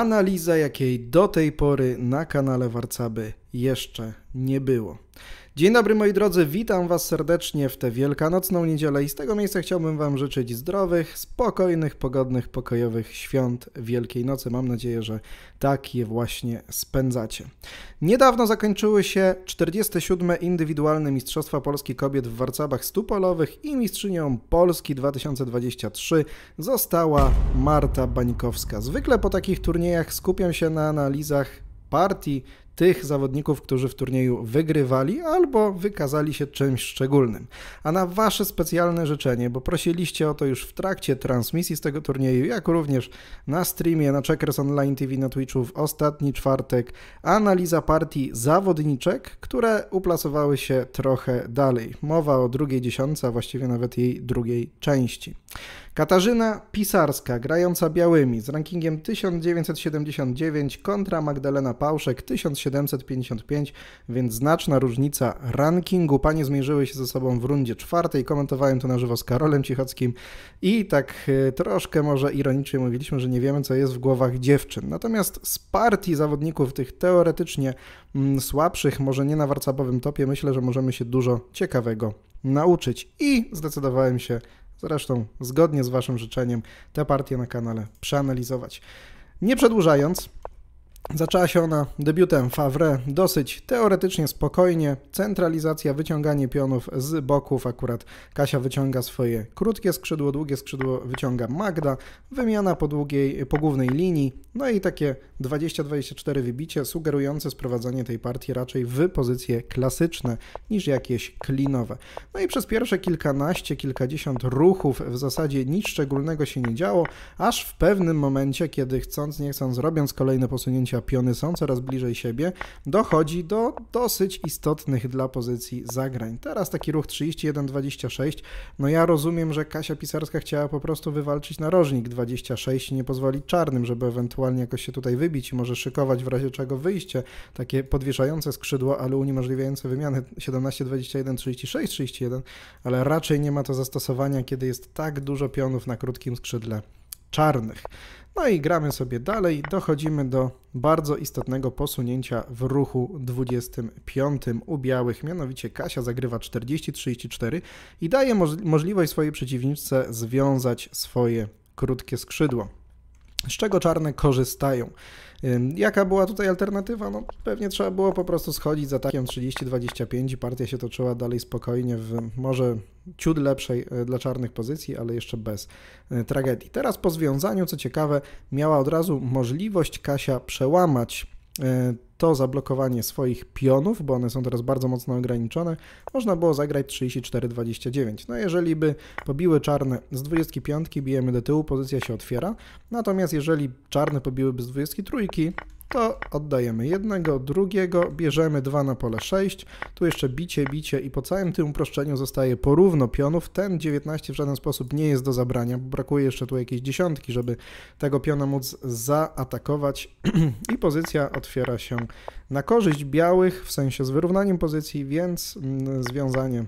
analiza, jakiej do tej pory na kanale Warcaby jeszcze nie było. Dzień dobry moi drodzy, witam Was serdecznie w tę wielkanocną niedzielę i z tego miejsca chciałbym Wam życzyć zdrowych, spokojnych, pogodnych, pokojowych świąt Wielkiej Nocy. Mam nadzieję, że tak je właśnie spędzacie. Niedawno zakończyły się 47. Indywidualne Mistrzostwa Polski Kobiet w Warcabach Stupolowych i mistrzynią Polski 2023 została Marta Bańkowska. Zwykle po takich turniejach skupiam się na analizach partii tych zawodników, którzy w turnieju wygrywali albo wykazali się czymś szczególnym. A na Wasze specjalne życzenie, bo prosiliście o to już w trakcie transmisji z tego turnieju, jak również na streamie na Checkers Online TV na Twitchu w ostatni czwartek, analiza partii zawodniczek, które uplasowały się trochę dalej. Mowa o drugiej dziesiątce, a właściwie nawet jej drugiej części. Katarzyna Pisarska, grająca białymi z rankingiem 1979 kontra Magdalena Pałszek 1000 755, więc znaczna różnica rankingu. Panie zmierzyły się ze sobą w rundzie czwartej, komentowałem to na żywo z Karolem Cichockim i tak y, troszkę może ironicznie mówiliśmy, że nie wiemy co jest w głowach dziewczyn. Natomiast z partii zawodników tych teoretycznie mm, słabszych, może nie na warcabowym topie, myślę, że możemy się dużo ciekawego nauczyć i zdecydowałem się zresztą zgodnie z Waszym życzeniem, te partie na kanale przeanalizować. Nie przedłużając, Zaczęła się ona debiutem Favre dosyć teoretycznie spokojnie. Centralizacja, wyciąganie pionów z boków. Akurat Kasia wyciąga swoje krótkie skrzydło, długie skrzydło wyciąga Magda. Wymiana po, długiej, po głównej linii. No i takie 20-24 wybicie sugerujące sprowadzanie tej partii raczej w pozycje klasyczne niż jakieś klinowe. No i przez pierwsze kilkanaście, kilkadziesiąt ruchów w zasadzie nic szczególnego się nie działo, aż w pewnym momencie, kiedy chcąc, nie chcąc, robiąc kolejne posunięcia piony są coraz bliżej siebie, dochodzi do dosyć istotnych dla pozycji zagrań. Teraz taki ruch 31-26. No ja rozumiem, że Kasia Pisarska chciała po prostu wywalczyć narożnik 26 i nie pozwolić czarnym, żeby ewentualnie jakoś się tutaj wybić i może szykować w razie czego wyjście, takie podwieszające skrzydło, ale uniemożliwiające wymiany 17, 21, 36, 31, ale raczej nie ma to zastosowania, kiedy jest tak dużo pionów na krótkim skrzydle czarnych. No i gramy sobie dalej, dochodzimy do bardzo istotnego posunięcia w ruchu 25 u białych, mianowicie Kasia zagrywa 40-34 i daje możliwość swojej przeciwniczce związać swoje krótkie skrzydło. Z czego czarne korzystają? Jaka była tutaj alternatywa? No, pewnie trzeba było po prostu schodzić za atakiem 30-25 i partia się toczyła dalej spokojnie w może ciut lepszej e, dla czarnych pozycji, ale jeszcze bez e, tragedii. Teraz po związaniu, co ciekawe, miała od razu możliwość Kasia przełamać E, to zablokowanie swoich pionów, bo one są teraz bardzo mocno ograniczone, można było zagrać 34-29. No jeżeli by pobiły czarne z 25, bijemy do tyłu, pozycja się otwiera. Natomiast jeżeli czarne pobiłyby z 23, to oddajemy jednego, drugiego, bierzemy dwa na pole 6, tu jeszcze bicie, bicie i po całym tym uproszczeniu zostaje porówno pionów. Ten 19 w żaden sposób nie jest do zabrania, bo brakuje jeszcze tu jakiejś dziesiątki, żeby tego piona móc zaatakować i pozycja otwiera się na korzyść białych, w sensie z wyrównaniem pozycji, więc mm, związanie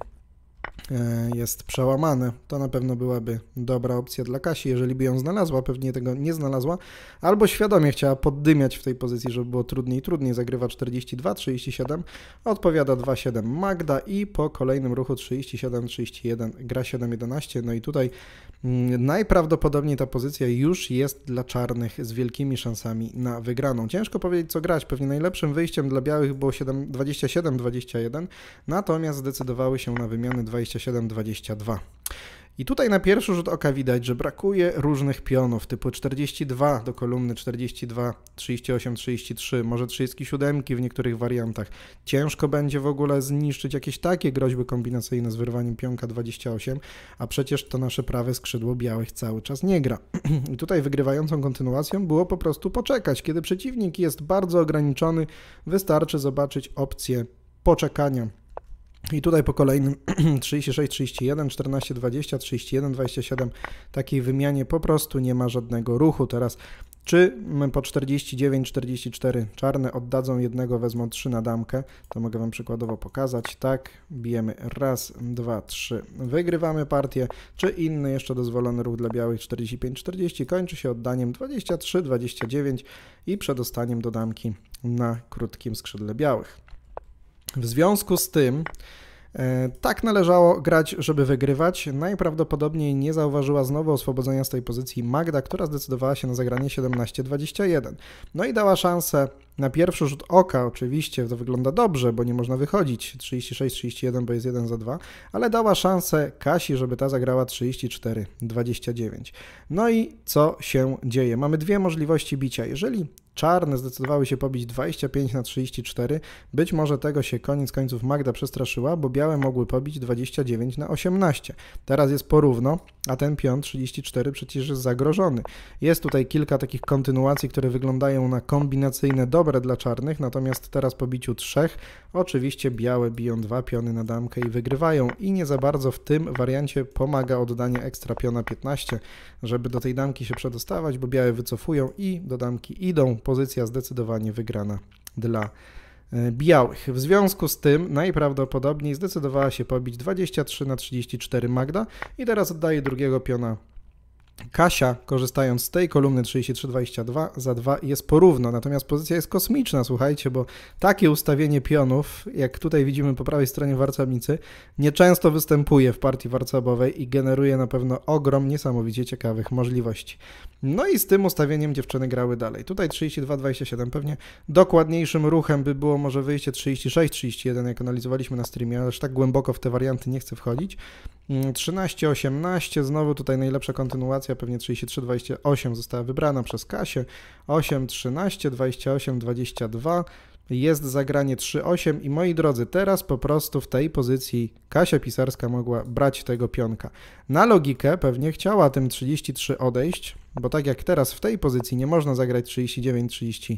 E, jest przełamane. To na pewno byłaby dobra opcja dla Kasi, jeżeli by ją znalazła, pewnie tego nie znalazła, albo świadomie chciała poddymiać w tej pozycji, żeby było trudniej trudniej. Zagrywa 42, 37, odpowiada 2,7 Magda i po kolejnym ruchu 37, 31 gra 7-11. No i tutaj mm, najprawdopodobniej ta pozycja już jest dla czarnych z wielkimi szansami na wygraną. Ciężko powiedzieć co grać, pewnie najlepszym wyjściem dla białych było 27, 21, natomiast zdecydowały się na wymiany 2 i tutaj na pierwszy rzut oka widać, że brakuje różnych pionów typu 42 do kolumny 42, 38, 33, może 37 w niektórych wariantach. Ciężko będzie w ogóle zniszczyć jakieś takie groźby kombinacyjne z wyrwaniem pionka 28, a przecież to nasze prawe skrzydło białych cały czas nie gra. I tutaj wygrywającą kontynuacją było po prostu poczekać. Kiedy przeciwnik jest bardzo ograniczony, wystarczy zobaczyć opcję poczekania i tutaj po kolejnym 36, 31, 14, 20, 31, 27 takiej wymianie po prostu nie ma żadnego ruchu. Teraz czy po 49, 44 czarne oddadzą jednego, wezmą 3 na damkę? To mogę Wam przykładowo pokazać. Tak, bijemy raz, dwa, trzy. Wygrywamy partię. Czy inny jeszcze dozwolony ruch dla białych 45, 40 kończy się oddaniem 23, 29 i przedostaniem do damki na krótkim skrzydle białych. W związku z tym e, tak należało grać, żeby wygrywać. Najprawdopodobniej nie zauważyła znowu oswobodzenia z tej pozycji Magda, która zdecydowała się na zagranie 17-21. No i dała szansę na pierwszy rzut oka oczywiście to wygląda dobrze, bo nie można wychodzić 36-31, bo jest 1 za 2, ale dała szansę Kasi, żeby ta zagrała 34-29. No i co się dzieje? Mamy dwie możliwości bicia. Jeżeli czarne zdecydowały się pobić 25 na 34, być może tego się koniec końców Magda przestraszyła, bo białe mogły pobić 29 na 18. Teraz jest porówno, a ten pion 34 przecież jest zagrożony. Jest tutaj kilka takich kontynuacji, które wyglądają na kombinacyjne dobre dobre dla czarnych, natomiast teraz po biciu trzech oczywiście białe biją dwa piony na damkę i wygrywają i nie za bardzo w tym wariancie pomaga oddanie ekstra piona 15, żeby do tej damki się przedostawać, bo białe wycofują i do damki idą. Pozycja zdecydowanie wygrana dla e, białych. W związku z tym najprawdopodobniej zdecydowała się pobić 23 na 34 Magda i teraz oddaje drugiego piona Kasia, korzystając z tej kolumny 3322 za 2 jest porówno, natomiast pozycja jest kosmiczna, słuchajcie, bo takie ustawienie pionów, jak tutaj widzimy po prawej stronie warcabnicy, nieczęsto występuje w partii warcabowej i generuje na pewno ogrom niesamowicie ciekawych możliwości. No i z tym ustawieniem dziewczyny grały dalej. Tutaj 3227 pewnie dokładniejszym ruchem by było może wyjście 3631, jak analizowaliśmy na streamie, ale aż tak głęboko w te warianty nie chcę wchodzić. 13-18, mm, znowu tutaj najlepsza kontynuacja, pewnie 33-28 została wybrana przez Kasię. 8-13, 28-22, jest zagranie 3-8 i moi drodzy, teraz po prostu w tej pozycji Kasia Pisarska mogła brać tego pionka. Na logikę pewnie chciała tym 33 odejść, bo tak jak teraz w tej pozycji nie można zagrać 39-33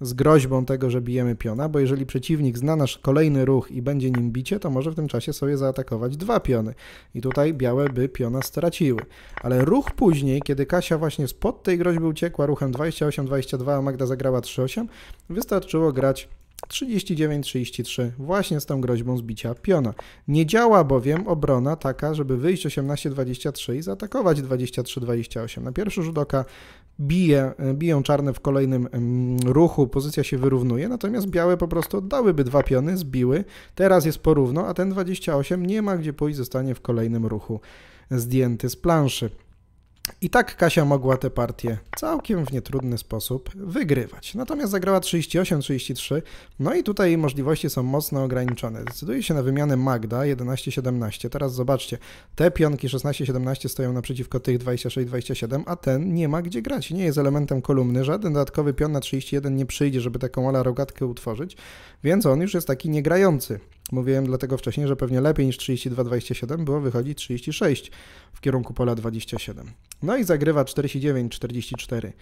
z groźbą tego, że bijemy piona, bo jeżeli przeciwnik zna nasz kolejny ruch i będzie nim bicie, to może w tym czasie sobie zaatakować dwa piony. I tutaj białe by piona straciły. Ale ruch później, kiedy Kasia właśnie spod tej groźby uciekła ruchem 28-22, a Magda zagrała 3-8, wystarczyło grać 39-33 właśnie z tą groźbą zbicia piona. Nie działa bowiem obrona taka, żeby wyjść 18-23 i zaatakować 23-28. Na pierwszy rzut oka bije, biją czarne w kolejnym ruchu, pozycja się wyrównuje, natomiast białe po prostu oddałyby dwa piony, zbiły, teraz jest porówno, a ten 28 nie ma gdzie pójść, zostanie w kolejnym ruchu zdjęty z planszy. I tak Kasia mogła tę partię całkiem w nietrudny sposób wygrywać. Natomiast zagrała 38-33, no i tutaj możliwości są mocno ograniczone. Decyduje się na wymianę Magda 11-17. Teraz zobaczcie, te pionki 16-17 stoją naprzeciwko tych 26-27, a ten nie ma gdzie grać. Nie jest elementem kolumny, żaden dodatkowy pion na 31 nie przyjdzie, żeby taką ala rogatkę utworzyć, więc on już jest taki niegrający. Mówiłem dlatego wcześniej, że pewnie lepiej niż 32-27 było wychodzić 36 w kierunku pola 27. No i zagrywa 49-43, 4.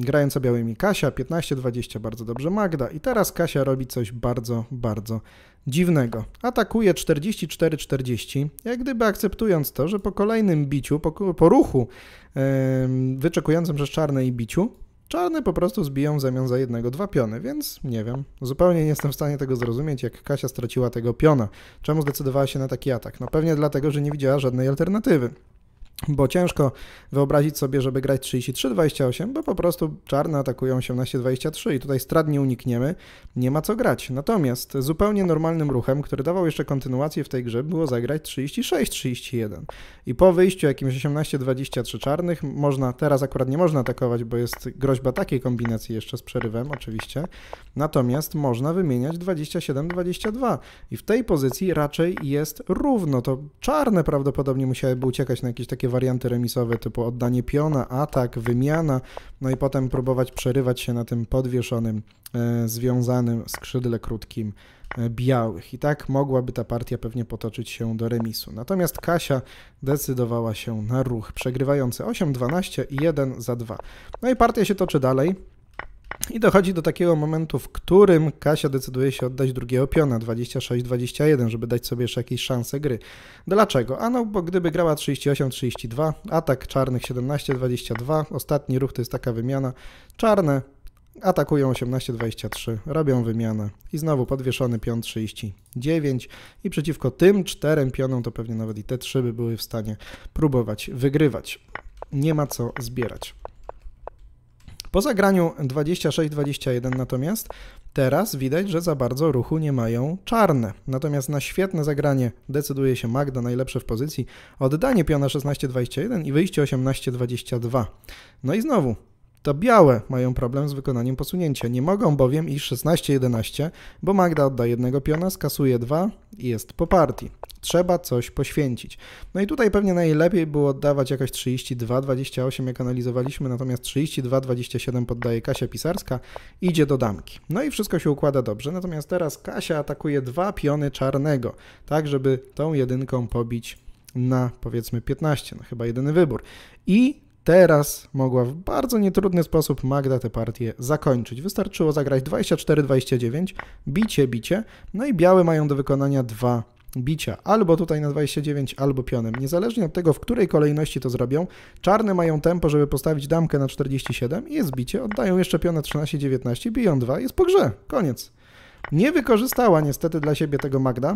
Grająca białymi Kasia, 15-20 bardzo dobrze Magda i teraz Kasia robi coś bardzo, bardzo dziwnego. Atakuje 44-40, jak gdyby akceptując to, że po kolejnym biciu, po, po ruchu wyczekującym przez czarne i biciu, Czarne po prostu zbiją w zamian za jednego dwa piony, więc nie wiem. Zupełnie nie jestem w stanie tego zrozumieć, jak Kasia straciła tego piona. Czemu zdecydowała się na taki atak? No pewnie dlatego, że nie widziała żadnej alternatywy bo ciężko wyobrazić sobie, żeby grać 33-28, bo po prostu czarne atakują 18-23 i tutaj strat nie unikniemy, nie ma co grać. Natomiast zupełnie normalnym ruchem, który dawał jeszcze kontynuację w tej grze, było zagrać 36-31. I po wyjściu jakimś 18-23 czarnych można, teraz akurat nie można atakować, bo jest groźba takiej kombinacji jeszcze z przerywem oczywiście, natomiast można wymieniać 27-22 i w tej pozycji raczej jest równo, to czarne prawdopodobnie musiałyby uciekać na jakieś takie warianty remisowe typu oddanie piona, atak, wymiana, no i potem próbować przerywać się na tym podwieszonym, e, związanym skrzydle krótkim e, białych. I tak mogłaby ta partia pewnie potoczyć się do remisu. Natomiast Kasia decydowała się na ruch, przegrywający 8-12 i 1 za 2. No i partia się toczy dalej. I dochodzi do takiego momentu, w którym Kasia decyduje się oddać drugiego piona 26-21, żeby dać sobie jeszcze jakieś szanse gry. Dlaczego? Ano, bo gdyby grała 38-32, atak czarnych 17-22, ostatni ruch to jest taka wymiana, czarne atakują 18-23, robią wymianę i znowu podwieszony pion 39 i przeciwko tym czterem pionom to pewnie nawet i te trzy by były w stanie próbować wygrywać. Nie ma co zbierać. Po zagraniu 26-21 natomiast teraz widać, że za bardzo ruchu nie mają czarne. Natomiast na świetne zagranie decyduje się Magda, najlepsze w pozycji, oddanie piona 16-21 i wyjście 18-22. No i znowu to białe mają problem z wykonaniem posunięcia. Nie mogą bowiem iść 16-11, bo Magda odda jednego piona, skasuje dwa i jest po partii. Trzeba coś poświęcić. No i tutaj pewnie najlepiej było oddawać jakoś 32-28, jak analizowaliśmy, natomiast 32-27 poddaje Kasia Pisarska, idzie do damki. No i wszystko się układa dobrze, natomiast teraz Kasia atakuje dwa piony czarnego, tak żeby tą jedynką pobić na powiedzmy 15, no chyba jedyny wybór. I Teraz mogła w bardzo nietrudny sposób Magda tę partię zakończyć. Wystarczyło zagrać 24-29, bicie, bicie, no i białe mają do wykonania dwa bicia, albo tutaj na 29, albo pionem. Niezależnie od tego, w której kolejności to zrobią, czarne mają tempo, żeby postawić damkę na 47 i jest bicie, oddają jeszcze piona 13-19, biją 2, jest po grze, koniec. Nie wykorzystała niestety dla siebie tego Magda,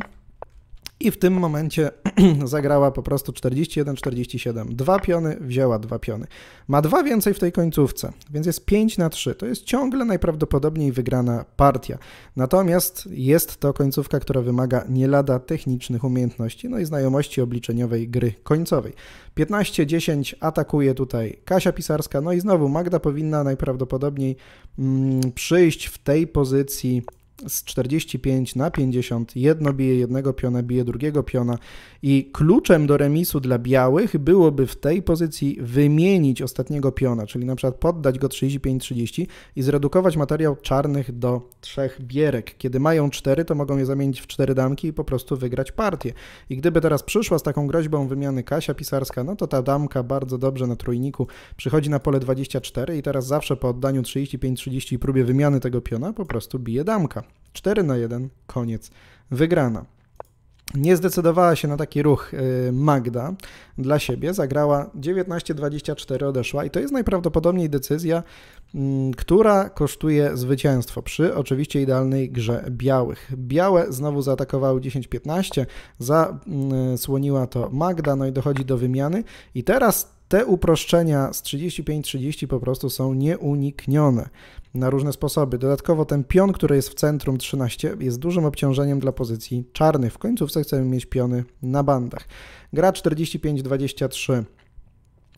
i w tym momencie zagrała po prostu 41-47. Dwa piony, wzięła dwa piony. Ma dwa więcej w tej końcówce, więc jest 5 na 3. To jest ciągle najprawdopodobniej wygrana partia. Natomiast jest to końcówka, która wymaga nie lada technicznych umiejętności, no i znajomości obliczeniowej gry końcowej. 15-10 atakuje tutaj Kasia Pisarska, no i znowu Magda powinna najprawdopodobniej mm, przyjść w tej pozycji z 45 na 50. Jedno bije jednego piona, bije drugiego piona. I kluczem do remisu dla białych byłoby w tej pozycji wymienić ostatniego piona, czyli na przykład poddać go 35-30 i zredukować materiał czarnych do trzech bierek. Kiedy mają cztery, to mogą je zamienić w cztery damki i po prostu wygrać partię. I gdyby teraz przyszła z taką groźbą wymiany Kasia Pisarska, no to ta damka bardzo dobrze na trójniku przychodzi na pole 24 i teraz zawsze po oddaniu 35-30 i próbie wymiany tego piona po prostu bije damka. 4 na 1, koniec, wygrana. Nie zdecydowała się na taki ruch y, Magda dla siebie, zagrała 19-24, odeszła i to jest najprawdopodobniej decyzja, mm, która kosztuje zwycięstwo przy oczywiście idealnej grze białych. Białe znowu zaatakowały 10-15, zasłoniła mm, to Magda, no i dochodzi do wymiany i teraz te uproszczenia z 35-30 po prostu są nieuniknione na różne sposoby. Dodatkowo ten pion, który jest w centrum 13, jest dużym obciążeniem dla pozycji czarnych. W końcówce chcemy mieć piony na bandach. Gra 45-23.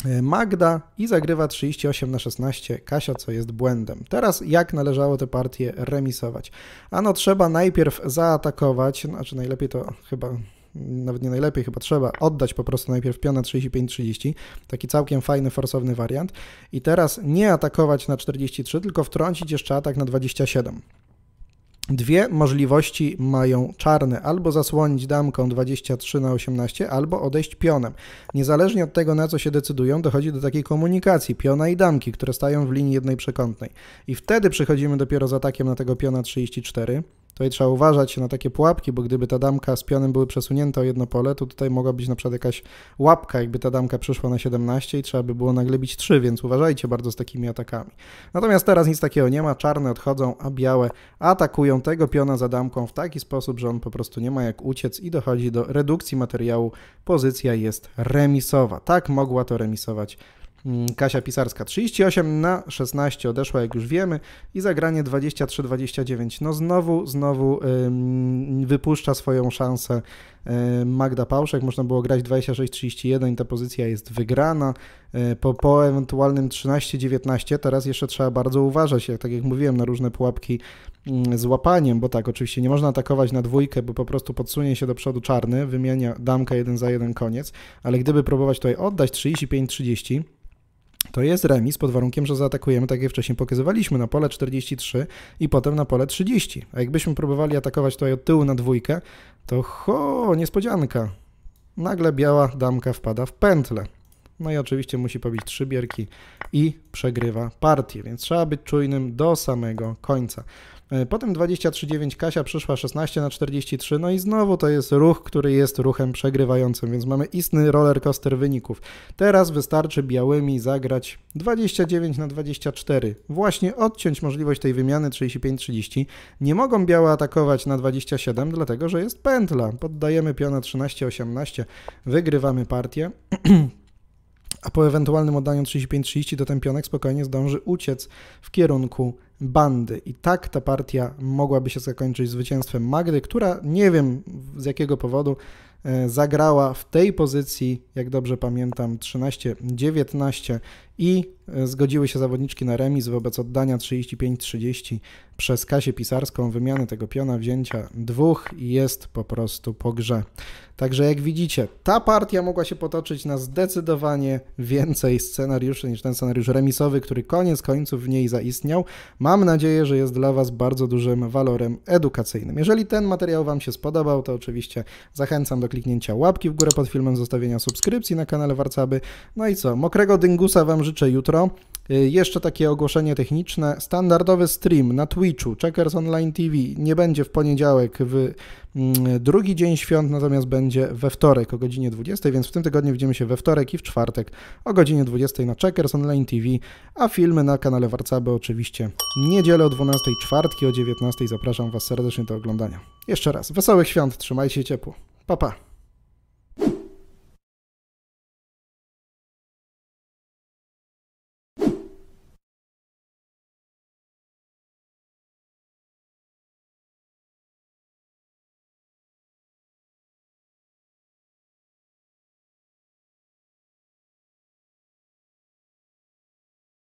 E, Magda i zagrywa 38 na 16 Kasia, co jest błędem. Teraz jak należało te partie remisować? Ano trzeba najpierw zaatakować, znaczy najlepiej to chyba nawet nie najlepiej, chyba trzeba oddać po prostu najpierw piona 35-30, taki całkiem fajny, forsowny wariant i teraz nie atakować na 43, tylko wtrącić jeszcze atak na 27. Dwie możliwości mają czarne: albo zasłonić damką 23 na 18, albo odejść pionem. Niezależnie od tego, na co się decydują, dochodzi do takiej komunikacji piona i damki, które stają w linii jednej przekątnej. I wtedy przychodzimy dopiero z atakiem na tego piona 34. Tutaj trzeba uważać na takie pułapki, bo gdyby ta damka z pionem były przesunięte o jedno pole, to tutaj mogła być na przykład jakaś łapka, jakby ta damka przyszła na 17 i trzeba by było nagle bić 3, więc uważajcie bardzo z takimi atakami. Natomiast teraz nic takiego nie ma, czarne odchodzą, a białe atakują tego piona za damką w taki sposób, że on po prostu nie ma jak uciec i dochodzi do redukcji materiału. Pozycja jest remisowa. Tak mogła to remisować Mm, Kasia Pisarska 38 na 16 odeszła, jak już wiemy, i zagranie 23-29. No znowu, znowu wypuszcza swoją szansę Magda Pałszek. Można było grać 26-31 i ta pozycja jest wygrana. Y, po, po ewentualnym 13-19 teraz jeszcze trzeba bardzo uważać, jak, tak jak mówiłem, na różne pułapki z łapaniem, bo tak, oczywiście nie można atakować na dwójkę, bo po prostu podsunie się do przodu czarny, wymienia damkę jeden za jeden koniec, ale gdyby próbować tutaj oddać 35-30, to jest remis pod warunkiem, że zaatakujemy, tak jak wcześniej pokazywaliśmy, na pole 43 i potem na pole 30. A jakbyśmy próbowali atakować tutaj od tyłu na dwójkę, to ho, niespodzianka. Nagle biała damka wpada w pętlę. No i oczywiście musi pobić trzy bierki i przegrywa partię, więc trzeba być czujnym do samego końca. E, potem 23-9 Kasia przyszła 16 na 43, no i znowu to jest ruch, który jest ruchem przegrywającym, więc mamy istny roller coaster wyników. Teraz wystarczy białymi zagrać 29 na 24, właśnie odciąć możliwość tej wymiany 35-30. Nie mogą białe atakować na 27, dlatego że jest pętla. Poddajemy piona 13-18, wygrywamy partię. a po ewentualnym oddaniu 35-30 do Tępionek spokojnie zdąży uciec w kierunku bandy. I tak ta partia mogłaby się zakończyć zwycięstwem Magdy, która nie wiem z jakiego powodu e, zagrała w tej pozycji, jak dobrze pamiętam, 13-19 i e, zgodziły się zawodniczki na remis wobec oddania 35-30 przez Kasię Pisarską, wymiany tego piona, wzięcia dwóch i jest po prostu po grze. Także jak widzicie, ta partia mogła się potoczyć na zdecydowanie więcej scenariuszy niż ten scenariusz remisowy, który koniec końców w niej zaistniał. Mam nadzieję, że jest dla Was bardzo dużym walorem edukacyjnym. Jeżeli ten materiał Wam się spodobał, to oczywiście zachęcam do kliknięcia łapki w górę pod filmem, zostawienia subskrypcji na kanale Warcaby. No i co, mokrego dyngusa Wam życzę jutro. Y, jeszcze takie ogłoszenie techniczne. Standardowy stream na Twitchu, Checkers Online TV, nie będzie w poniedziałek, w mm, drugi dzień świąt, natomiast będzie we wtorek o godzinie 20, więc w tym tygodniu widzimy się we wtorek i w czwartek o godzinie 20 na Checkers Online TV, a filmy na kanale Warcaby oczywiście niedzielę o 12, czwartki o 19. Zapraszam Was serdecznie do oglądania. Jeszcze raz, wesołych świąt, trzymajcie się ciepło. Pa, pa.